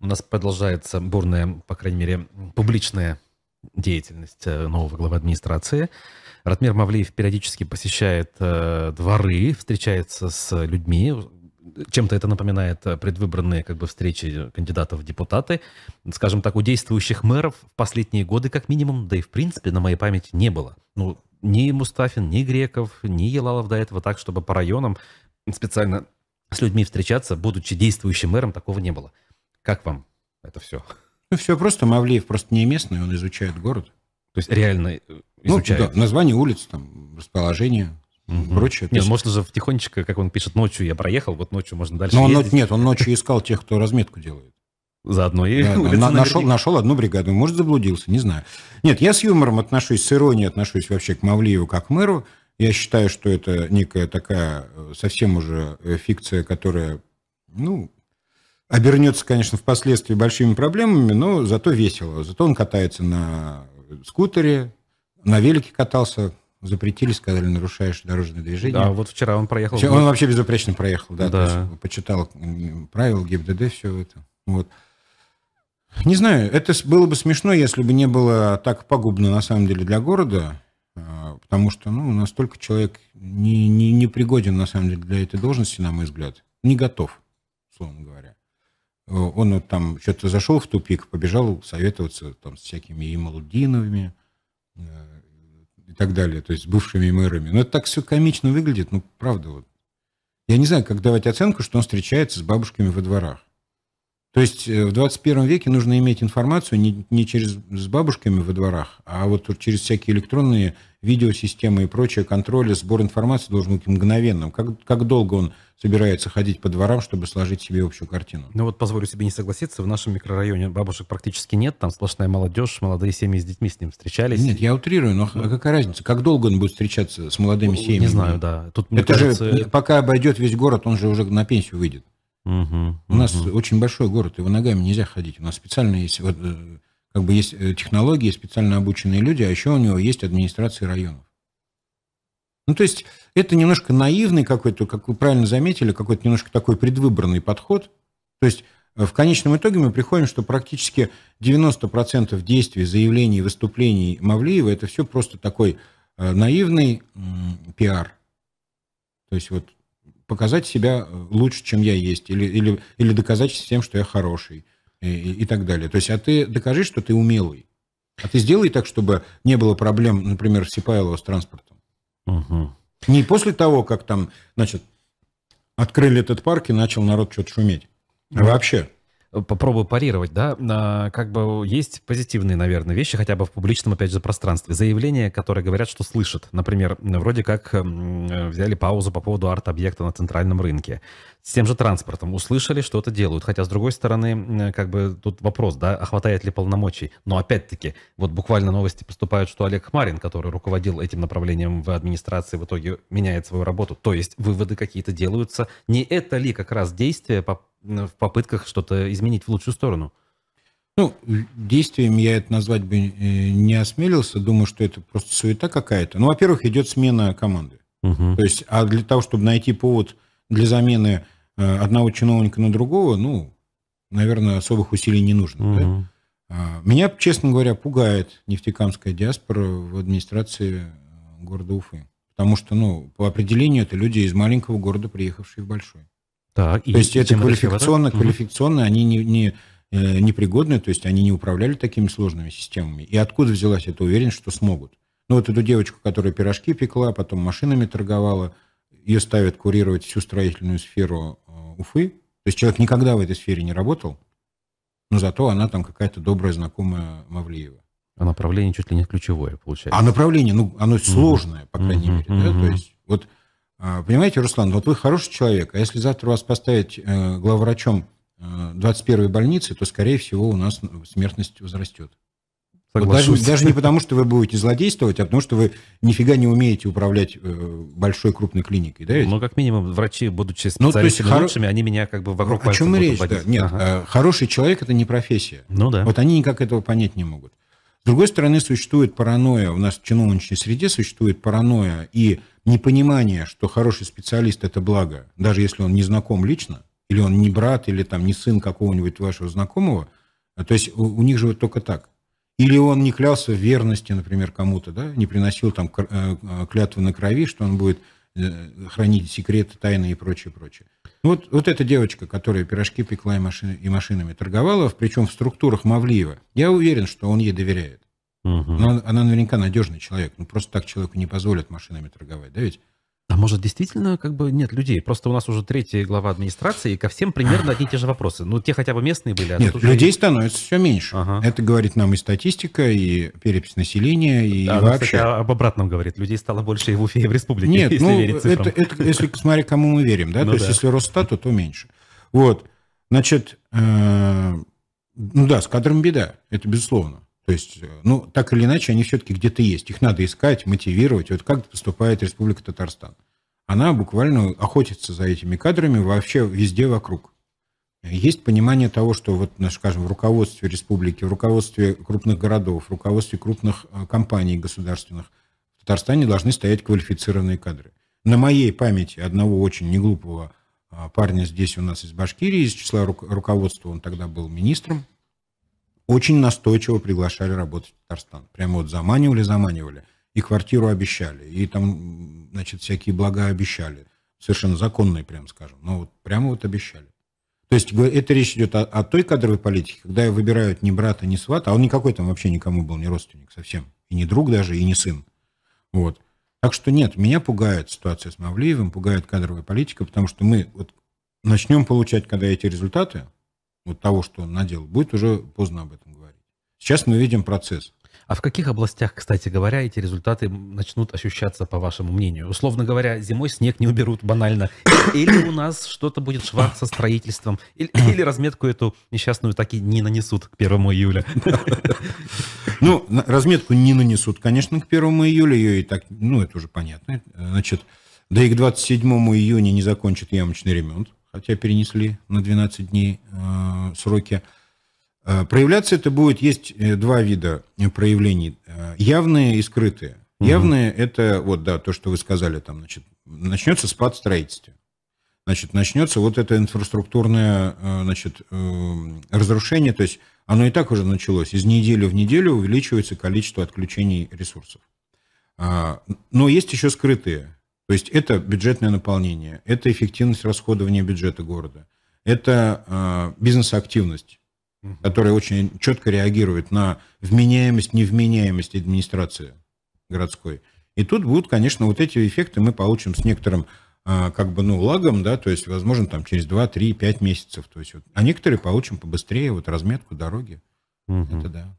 У нас продолжается бурная, по крайней мере, публичная деятельность э, нового главы администрации. Ратмир Мавлиев периодически посещает э, дворы, встречается с людьми. Чем-то это напоминает э, предвыборные как бы, встречи кандидатов в депутаты. Скажем так, у действующих мэров в последние годы как минимум, да и в принципе на моей памяти не было. Ну, ни Мустафин, ни Греков, ни Елалов до этого так, чтобы по районам специально с людьми встречаться, будучи действующим мэром, такого не было. Как вам это все? Ну, все просто. Мавлеев просто не местный, он изучает город. То есть реально э, ну, изучает? Ну, да, название улиц, там, расположение, угу. прочее. Нет, есть... Ну, можно же тихонечко, как он пишет, ночью я проехал, вот ночью можно дальше Но он, ездить. Нет, он ночью искал тех, кто разметку делает. Заодно и да, на, нашел, нашел одну бригаду. Может, заблудился, не знаю. Нет, я с юмором отношусь, с иронией отношусь вообще к Мавлиеву как к мэру. Я считаю, что это некая такая э, совсем уже э, фикция, которая, ну, обернется, конечно, впоследствии большими проблемами, но зато весело. Зато он катается на скутере, на велике катался, запретили, сказали, нарушаешь дорожное движение. Да, вот вчера он проехал. Вчера он вообще безупречно проехал, да. да. То есть, почитал правила ГИБДД, все это. Вот. Не знаю, это было бы смешно, если бы не было так пагубно, на самом деле, для города, а, потому что, ну, настолько человек не, не, не пригоден, на самом деле, для этой должности, на мой взгляд, не готов, словно говоря. Э, он вот там что-то зашел в тупик, побежал советоваться там с всякими Ималудиновыми э, и так далее, то есть с бывшими мэрами. Но это так все комично выглядит, ну, правда вот. Я не знаю, как давать оценку, что он встречается с бабушками во дворах. То есть э, в 21 веке нужно иметь информацию не, не через с бабушками во дворах, а вот через всякие электронные видеосистемы и прочее, контроля, сбор информации должен быть мгновенным. Как, как долго он собирается ходить по дворам, чтобы сложить себе общую картину. Ну вот позволю себе не согласиться, в нашем микрорайоне бабушек практически нет, там сплошная молодежь, молодые семьи с детьми с ним встречались. Нет, я утрирую, но ну, какая разница, как долго он будет встречаться с молодыми семьями? Не знаю, да. Тут, Это кажется... же, пока обойдет весь город, он же уже на пенсию выйдет. Угу, у нас угу. очень большой город, его ногами нельзя ходить. У нас специально есть, вот, э, как бы есть э, технологии, специально обученные люди, а еще у него есть администрации районов. Ну, то есть это немножко наивный какой-то, как вы правильно заметили, какой-то немножко такой предвыборный подход. То есть э, в конечном итоге мы приходим, что практически 90% действий, заявлений, выступлений Мавлиева это все просто такой э, наивный пиар. То есть вот показать себя э, лучше, чем я есть, или, или, или доказать всем, что я хороший, и, и, и так далее. То есть, а ты докажи, что ты умелый. А ты сделай так, чтобы не было проблем, например, в Сипайлово с транспортом. Угу. Не после того, как там, значит, открыли этот парк и начал народ что-то шуметь. А вообще попробую парировать, да, как бы есть позитивные, наверное, вещи, хотя бы в публичном, опять же, пространстве. Заявления, которые говорят, что слышат. Например, вроде как э, взяли паузу по поводу арт-объекта на центральном рынке. С тем же транспортом услышали, что это делают. Хотя, с другой стороны, э, как бы тут вопрос, да, а хватает ли полномочий? Но опять-таки, вот буквально новости поступают, что Олег Хмарин, который руководил этим направлением в администрации, в итоге меняет свою работу. То есть выводы какие-то делаются. Не это ли как раз действие по в попытках что-то изменить в лучшую сторону? Ну, действием я это назвать бы э, не осмелился. Думаю, что это просто суета какая-то. Ну, во-первых, идет смена команды. Угу. То есть, а для того, чтобы найти повод для замены э, одного чиновника на другого, ну, наверное, особых усилий не нужно. Угу. Да? А, меня, честно говоря, пугает нефтекамская диаспора в администрации э, города Уфы. Потому что, ну, по определению, это люди из маленького города, приехавшие в большой. Так, то и, есть и это квалификационно, квалификационно mm они не, не, э, непригодны, то есть они не управляли такими сложными системами. И откуда взялась эта уверенность, что смогут? Ну вот эту девочку, которая пирожки пекла, потом машинами торговала, ее ставят курировать всю строительную сферу э, Уфы. То есть человек никогда в этой сфере не работал, но зато она там какая-то добрая знакомая Мавлиева. А направление чуть ли не ключевое, получается. А направление, ну, оно сложное, mm-hmm. по крайней mm-hmm. мере. Да? Mm-hmm. То есть вот а, понимаете, Руслан, вот вы хороший человек, а если завтра вас поставить э, главврачом 21-й э, больницы, то, скорее всего, у нас смертность возрастет. Соглашусь. Вот даже, даже не потому, что вы будете злодействовать, а потому, что вы нифига не умеете управлять э, большой крупной клиникой, да? Ведь? Ну, как минимум, врачи, будучи специалистами ну, то хоро... лучшими, они меня как бы вокруг ну, пальца О чем речь, да? Нет, ага. хороший человек – это не профессия. Ну да. Вот они никак этого понять не могут. С другой стороны, существует паранойя, у нас в чиновничной среде существует паранойя и непонимание, что хороший специалист – это благо, даже если он не знаком лично, или он не брат, или там не сын какого-нибудь вашего знакомого, а, то есть у, у них же вот только так. Или он не клялся в верности, например, кому-то, да, не приносил там э, э, клятвы на крови, что он будет Э, хранить секреты, тайны и прочее, прочее. Ну, вот, вот эта девочка, которая пирожки пекла и, машины, и машинами торговала, причем в структурах Мавлиева, я уверен, что он ей доверяет. Угу. Она, она наверняка надежный человек. Ну, просто так человеку не позволят машинами торговать, да ведь? А может, действительно, как бы нет людей? Просто у нас уже третья глава администрации, и ко всем примерно одни и те же вопросы. Ну, те хотя бы местные были. А нет, людей и... становится все меньше. Ага. Это говорит нам и статистика, и перепись населения, и, да, и вообще... Кстати, об обратном говорит. Людей стало больше и в Уфе, и в республике, нет, если ну, верить цифрам. Это, это, если, смотри, кому мы верим, да? Ну, То да. есть, если Росстату, то меньше. Вот. Значит, э, ну да, с кадром беда, это безусловно. То есть, э, ну, так или иначе, они все-таки где-то есть. Их надо искать, мотивировать. Вот как поступает Республика Татарстан. Она буквально охотится за этими кадрами вообще везде вокруг. Есть понимание того, что, вот, скажем, в руководстве республики, в руководстве крупных городов, в руководстве крупных э, компаний государственных в Татарстане должны стоять квалифицированные кадры. На моей памяти одного очень неглупого а, парня здесь у нас из Башкирии, из числа руководства, он тогда был министром очень настойчиво приглашали работать в Татарстан. Прямо вот заманивали, заманивали. И квартиру обещали, и там, значит, всякие блага обещали. Совершенно законные, прям скажем. Но вот прямо вот обещали. То есть это речь идет о, о той кадровой политике, когда выбирают не брата, не свата, а он никакой там вообще никому был, не родственник совсем. И не друг даже, и не сын. Вот. Так что нет, меня пугает ситуация с Мавлиевым, пугает кадровая политика, потому что мы вот начнем получать, когда эти результаты, вот того, что он наделал, будет уже поздно об этом говорить. Сейчас мы видим процесс. А в каких областях, кстати говоря, эти результаты начнут ощущаться, по вашему мнению? Условно говоря, зимой снег не уберут банально. Или у нас что-то будет швах со строительством, или, или разметку эту несчастную так и не нанесут к 1 июля. Ну, разметку не нанесут, конечно, к 1 июля. Ее и так, ну, это уже понятно. Значит, да и к 27 июня не закончат ямочный ремонт хотя перенесли на 12 дней э, сроки. Э, проявляться это будет, есть э, два вида э, проявлений, явные и скрытые. Явные это, вот, да, то, что вы сказали, там, значит, начнется спад строительства. Значит, начнется вот это инфраструктурное, значит, разрушение, то есть оно и так уже началось. Из недели в неделю увеличивается количество отключений ресурсов. А, но есть еще скрытые то есть это бюджетное наполнение, это эффективность расходования бюджета города, это э, бизнес-активность, угу. которая очень четко реагирует на вменяемость, невменяемость администрации городской. И тут будут, конечно, вот эти эффекты мы получим с некоторым а, как бы, ну, лагом, да, то есть, возможно, там через 2, 3, 5 месяцев. То есть, вот, а некоторые получим побыстрее, вот разметку дороги. Угу. Это да.